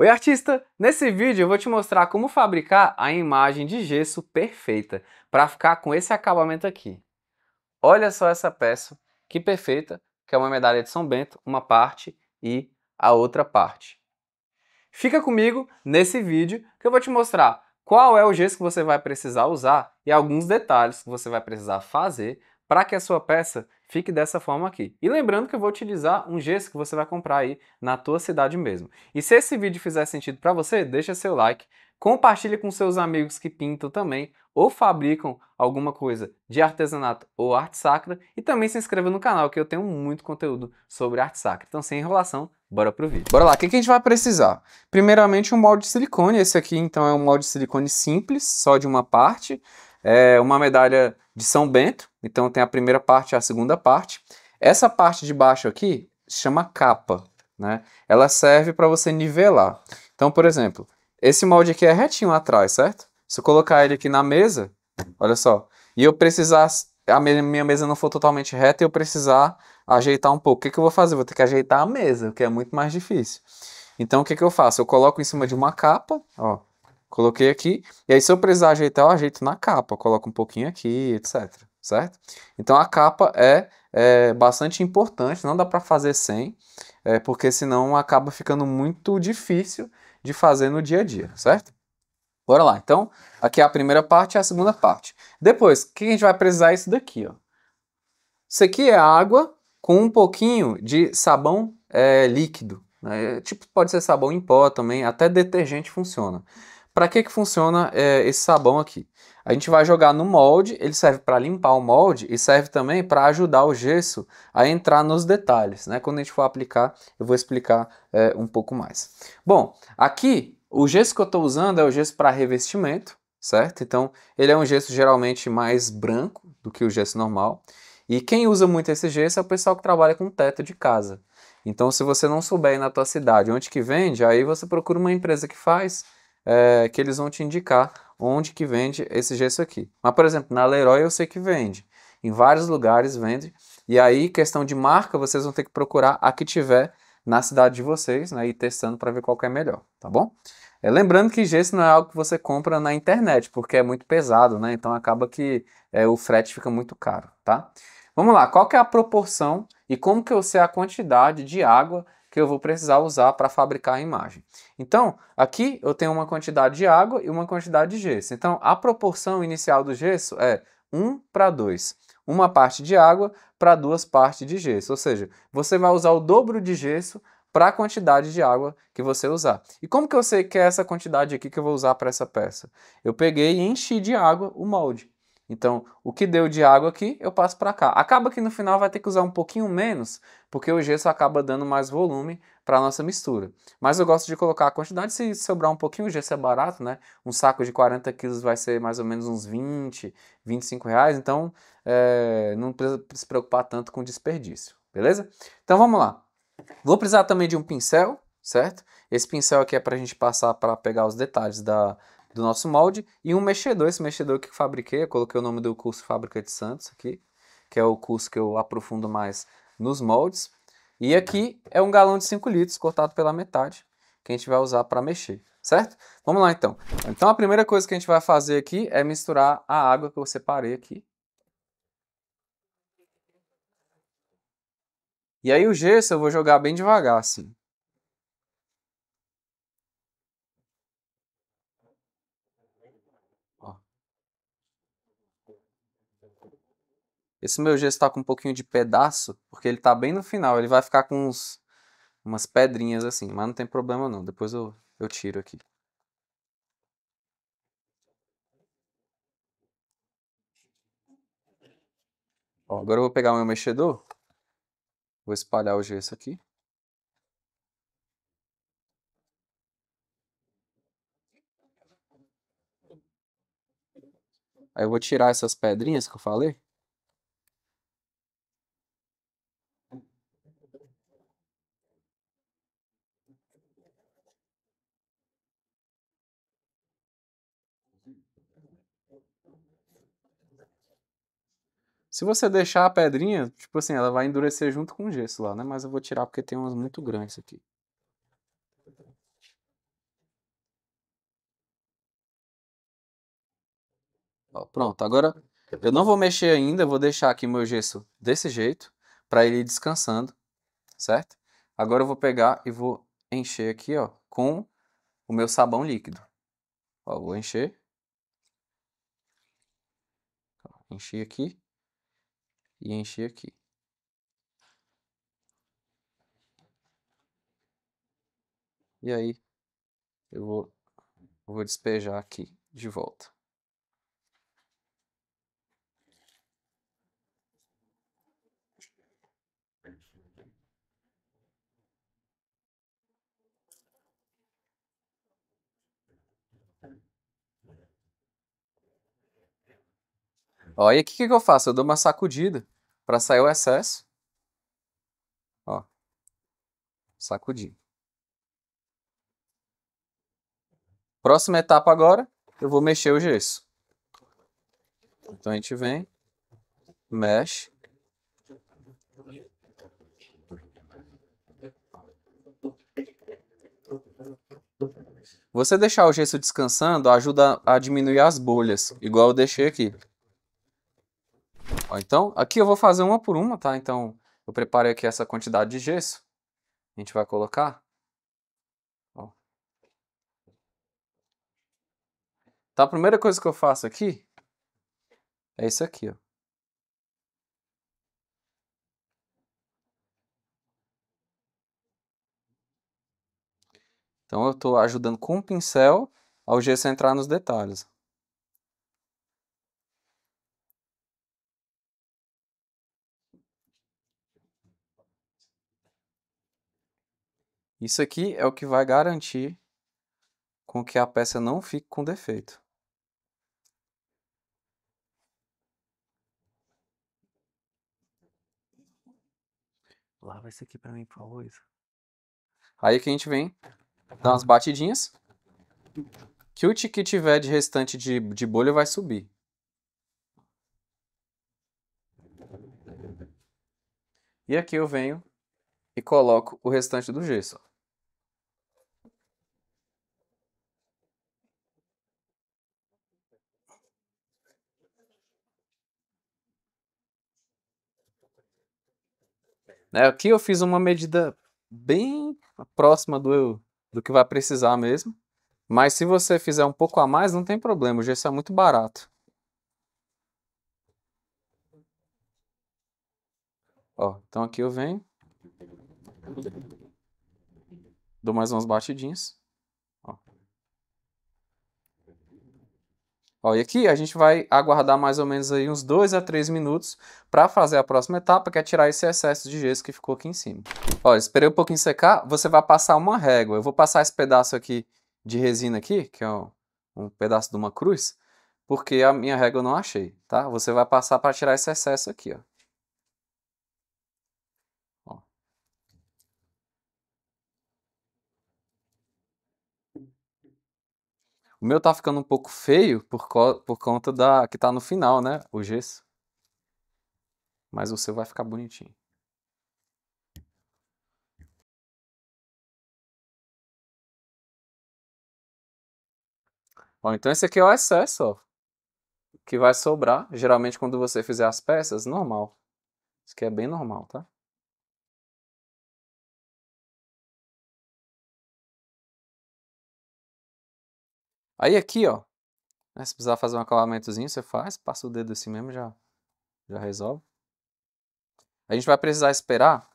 Oi artista! Nesse vídeo eu vou te mostrar como fabricar a imagem de gesso perfeita para ficar com esse acabamento aqui. Olha só essa peça, que perfeita, que é uma medalha de São Bento, uma parte e a outra parte. Fica comigo nesse vídeo que eu vou te mostrar qual é o gesso que você vai precisar usar e alguns detalhes que você vai precisar fazer para que a sua peça fique dessa forma aqui. E lembrando que eu vou utilizar um gesso que você vai comprar aí na tua cidade mesmo. E se esse vídeo fizer sentido para você, deixa seu like, compartilha com seus amigos que pintam também ou fabricam alguma coisa de artesanato ou arte sacra e também se inscreva no canal que eu tenho muito conteúdo sobre arte sacra. Então sem enrolação, bora pro vídeo. Bora lá, o que, que a gente vai precisar? Primeiramente um molde de silicone, esse aqui então é um molde de silicone simples, só de uma parte, é uma medalha de São Bento, então tem a primeira parte e a segunda parte. Essa parte de baixo aqui chama capa, né? Ela serve para você nivelar. Então, por exemplo, esse molde aqui é retinho atrás, certo? Se eu colocar ele aqui na mesa, olha só, e eu precisar, a minha mesa não for totalmente reta e eu precisar ajeitar um pouco, o que, que eu vou fazer? Vou ter que ajeitar a mesa, o que é muito mais difícil. Então, o que, que eu faço? Eu coloco em cima de uma capa, ó, coloquei aqui, e aí se eu precisar ajeitar, eu ajeito na capa, eu coloco um pouquinho aqui, etc certo? Então a capa é, é bastante importante, não dá para fazer sem, é, porque senão acaba ficando muito difícil de fazer no dia a dia, certo? Bora lá, então, aqui é a primeira parte e a segunda parte. Depois, o que a gente vai precisar é isso daqui, ó. Isso aqui é água com um pouquinho de sabão é, líquido, né? tipo pode ser sabão em pó também, até detergente funciona. Para que, que funciona é, esse sabão aqui? A gente vai jogar no molde, ele serve para limpar o molde e serve também para ajudar o gesso a entrar nos detalhes. Né? Quando a gente for aplicar, eu vou explicar é, um pouco mais. Bom, aqui o gesso que eu estou usando é o gesso para revestimento, certo? Então ele é um gesso geralmente mais branco do que o gesso normal. E quem usa muito esse gesso é o pessoal que trabalha com teto de casa. Então se você não souber na tua cidade onde que vende, aí você procura uma empresa que faz é, que eles vão te indicar onde que vende esse gesso aqui. Mas, por exemplo, na Leroy eu sei que vende. Em vários lugares vende. E aí, questão de marca, vocês vão ter que procurar a que tiver na cidade de vocês, né? E testando para ver qual é melhor, tá bom? É, lembrando que gesso não é algo que você compra na internet, porque é muito pesado, né? Então acaba que é, o frete fica muito caro, tá? Vamos lá, qual que é a proporção e como que eu sei a quantidade de água que eu vou precisar usar para fabricar a imagem. Então, aqui eu tenho uma quantidade de água e uma quantidade de gesso. Então, a proporção inicial do gesso é 1 para 2. Uma parte de água para duas partes de gesso. Ou seja, você vai usar o dobro de gesso para a quantidade de água que você usar. E como que eu sei que é essa quantidade aqui que eu vou usar para essa peça? Eu peguei e enchi de água o molde. Então, o que deu de água aqui, eu passo para cá. Acaba que no final vai ter que usar um pouquinho menos, porque o gesso acaba dando mais volume para a nossa mistura. Mas eu gosto de colocar a quantidade, se sobrar um pouquinho, o gesso é barato, né? Um saco de 40 quilos vai ser mais ou menos uns 20, 25 reais, então é, não precisa se preocupar tanto com desperdício, beleza? Então vamos lá. Vou precisar também de um pincel, certo? Esse pincel aqui é para a gente passar para pegar os detalhes da, do nosso molde e um mexedor, esse mexedor que eu fabriquei, eu coloquei o nome do curso Fábrica de Santos aqui, que é o curso que eu aprofundo mais nos moldes. E aqui é um galão de 5 litros cortado pela metade, que a gente vai usar para mexer, certo? Vamos lá então. Então a primeira coisa que a gente vai fazer aqui é misturar a água que eu separei aqui. E aí o gesso eu vou jogar bem devagar, assim. Esse meu gesso tá com um pouquinho de pedaço, porque ele tá bem no final. Ele vai ficar com uns, umas pedrinhas assim, mas não tem problema não. Depois eu, eu tiro aqui. Ó, agora eu vou pegar o meu mexedor. Vou espalhar o gesso aqui. Aí eu vou tirar essas pedrinhas que eu falei. Se você deixar a pedrinha, tipo assim, ela vai endurecer junto com o gesso lá, né? Mas eu vou tirar porque tem umas muito grandes aqui. Ó, pronto, agora eu não vou mexer ainda, vou deixar aqui meu gesso desse jeito, para ele ir descansando, certo? Agora eu vou pegar e vou encher aqui, ó, com o meu sabão líquido. Ó, vou encher. Enchi aqui e encher aqui. E aí eu vou, vou despejar aqui de volta. Ó, e aqui o que, que eu faço? Eu dou uma sacudida para sair o excesso. Ó, sacudir. Próxima etapa agora, eu vou mexer o gesso. Então a gente vem, mexe. Você deixar o gesso descansando ajuda a diminuir as bolhas, igual eu deixei aqui. Ó, então, aqui eu vou fazer uma por uma, tá? Então, eu preparei aqui essa quantidade de gesso. A gente vai colocar. Ó. Tá, a primeira coisa que eu faço aqui é isso aqui, ó. Então eu estou ajudando com o pincel ao gesso entrar nos detalhes. Isso aqui é o que vai garantir com que a peça não fique com defeito. Lava isso aqui para mim, por favor, Aí que a gente vem dar umas batidinhas. Que o que tiver de restante de, de bolha vai subir. E aqui eu venho e coloco o restante do gesso. Né, aqui eu fiz uma medida bem próxima do, do que vai precisar mesmo. Mas se você fizer um pouco a mais, não tem problema, o gesso é muito barato. Ó, então aqui eu venho. Dou mais umas batidinhas. Ó, e aqui a gente vai aguardar mais ou menos aí uns 2 a 3 minutos para fazer a próxima etapa, que é tirar esse excesso de gesso que ficou aqui em cima. Ó, esperei um pouquinho secar, você vai passar uma régua. Eu vou passar esse pedaço aqui de resina aqui, que é um, um pedaço de uma cruz, porque a minha régua eu não achei, tá? Você vai passar para tirar esse excesso aqui, ó. O meu tá ficando um pouco feio por, co por conta da que tá no final, né? O gesso. Mas o seu vai ficar bonitinho. Bom, então esse aqui é o excesso, ó, que vai sobrar, geralmente quando você fizer as peças, normal. Isso aqui é bem normal, tá? Aí aqui, ó, né, se precisar fazer um acabamentozinho, você faz, passa o dedo assim mesmo, já, já resolve. A gente vai precisar esperar,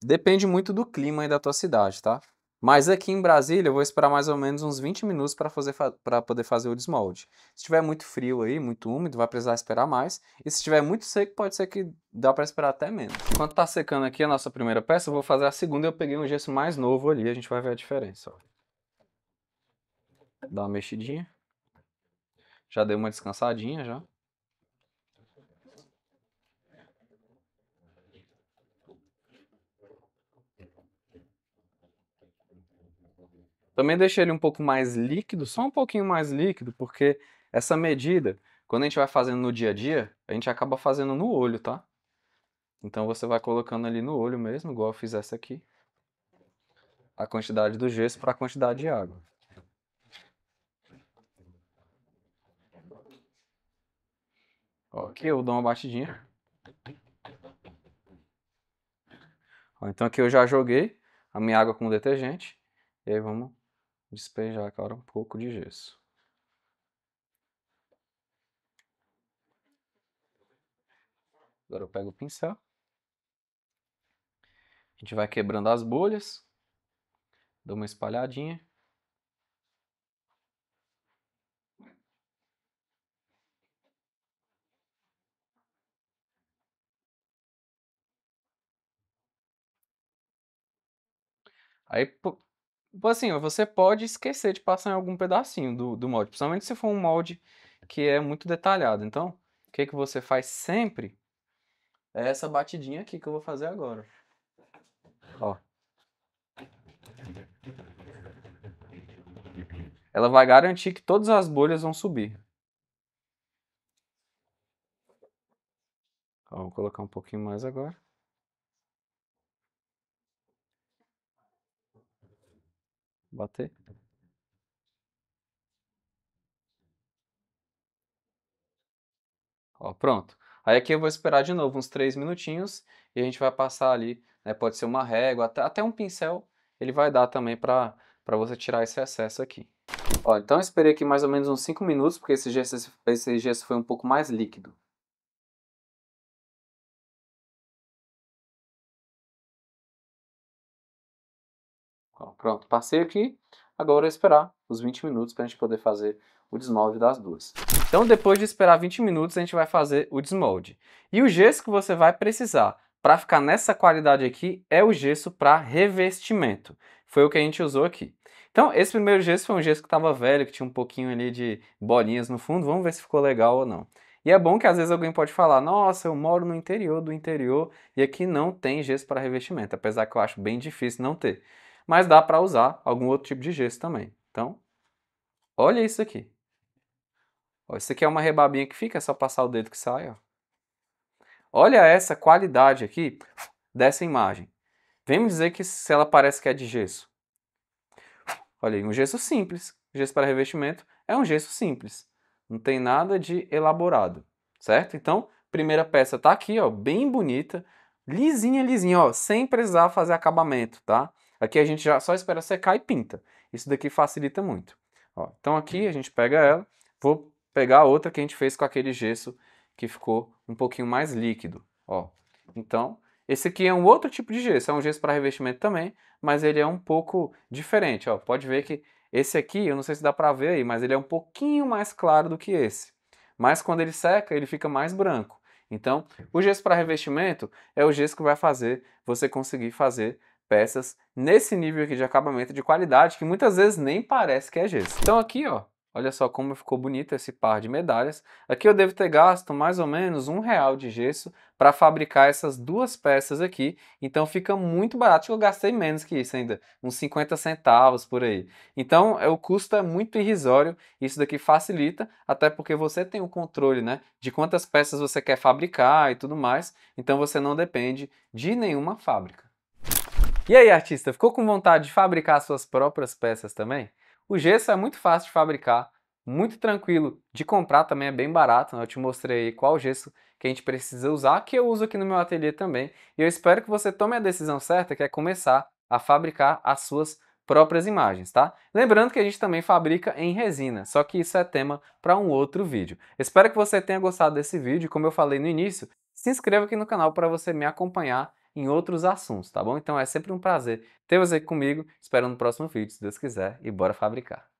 depende muito do clima e da tua cidade, tá? Mas aqui em Brasília eu vou esperar mais ou menos uns 20 minutos para fa poder fazer o desmolde. Se tiver muito frio aí, muito úmido, vai precisar esperar mais. E se tiver muito seco, pode ser que dá para esperar até menos. Enquanto tá secando aqui a nossa primeira peça, eu vou fazer a segunda eu peguei um gesso mais novo ali, a gente vai ver a diferença. Ó. Dá uma mexidinha. Já deu uma descansadinha já. Também deixei ele um pouco mais líquido, só um pouquinho mais líquido, porque essa medida, quando a gente vai fazendo no dia a dia, a gente acaba fazendo no olho, tá? Então você vai colocando ali no olho mesmo, igual eu fiz essa aqui, a quantidade do gesso para a quantidade de água. Ok, eu dou uma batidinha. Ó, então aqui eu já joguei a minha água com detergente. E aí vamos despejar agora um pouco de gesso. Agora eu pego o pincel. A gente vai quebrando as bolhas. Dou uma espalhadinha. Aí, tipo assim, você pode esquecer de passar em algum pedacinho do, do molde, principalmente se for um molde que é muito detalhado. Então, o que, que você faz sempre é essa batidinha aqui que eu vou fazer agora. Ó. Ela vai garantir que todas as bolhas vão subir. Ó, vou colocar um pouquinho mais agora. bater. Ó, pronto. Aí aqui eu vou esperar de novo uns 3 minutinhos e a gente vai passar ali, né, pode ser uma régua, até, até um pincel ele vai dar também para você tirar esse excesso aqui. Ó, então eu esperei aqui mais ou menos uns 5 minutos, porque esse gesso, esse gesso foi um pouco mais líquido. pronto, passei aqui. Agora é esperar os 20 minutos para a gente poder fazer o desmolde das duas. Então, depois de esperar 20 minutos, a gente vai fazer o desmolde. E o gesso que você vai precisar para ficar nessa qualidade aqui é o gesso para revestimento. Foi o que a gente usou aqui. Então, esse primeiro gesso foi um gesso que estava velho, que tinha um pouquinho ali de bolinhas no fundo. Vamos ver se ficou legal ou não. E é bom que às vezes alguém pode falar, nossa, eu moro no interior do interior e aqui não tem gesso para revestimento, apesar que eu acho bem difícil não ter mas dá para usar algum outro tipo de gesso também. Então, olha isso aqui. Ó, isso aqui é uma rebabinha que fica, é só passar o dedo que sai. Ó. Olha essa qualidade aqui dessa imagem. Vem me dizer que se ela parece que é de gesso. Olha aí, um gesso simples. Gesso para revestimento é um gesso simples. Não tem nada de elaborado, certo? Então, primeira peça está aqui, ó, bem bonita, lisinha, lisinha, ó, sem precisar fazer acabamento, tá? Aqui a gente já só espera secar e pinta. Isso daqui facilita muito. Ó, então aqui a gente pega ela, vou pegar a outra que a gente fez com aquele gesso que ficou um pouquinho mais líquido. Ó. Então, esse aqui é um outro tipo de gesso, é um gesso para revestimento também, mas ele é um pouco diferente. Ó. Pode ver que esse aqui, eu não sei se dá para ver aí, mas ele é um pouquinho mais claro do que esse. Mas quando ele seca, ele fica mais branco. Então, o gesso para revestimento é o gesso que vai fazer você conseguir fazer peças nesse nível aqui de acabamento de qualidade que muitas vezes nem parece que é gesso. Então aqui, ó, olha só como ficou bonito esse par de medalhas. Aqui eu devo ter gasto mais ou menos um real de gesso para fabricar essas duas peças aqui, então fica muito barato, eu gastei menos que isso ainda, uns 50 centavos por aí. Então é, o custo é muito irrisório, isso daqui facilita, até porque você tem o controle né, de quantas peças você quer fabricar e tudo mais, então você não depende de nenhuma fábrica. E aí, artista, ficou com vontade de fabricar suas próprias peças também? O gesso é muito fácil de fabricar, muito tranquilo de comprar, também é bem barato. Né? Eu te mostrei qual gesso que a gente precisa usar, que eu uso aqui no meu ateliê também. E eu espero que você tome a decisão certa, que é começar a fabricar as suas próprias imagens, tá? Lembrando que a gente também fabrica em resina, só que isso é tema para um outro vídeo. Espero que você tenha gostado desse vídeo, como eu falei no início, se inscreva aqui no canal para você me acompanhar em outros assuntos, tá bom? Então é sempre um prazer ter você comigo. Espero no próximo vídeo, se Deus quiser, e bora fabricar!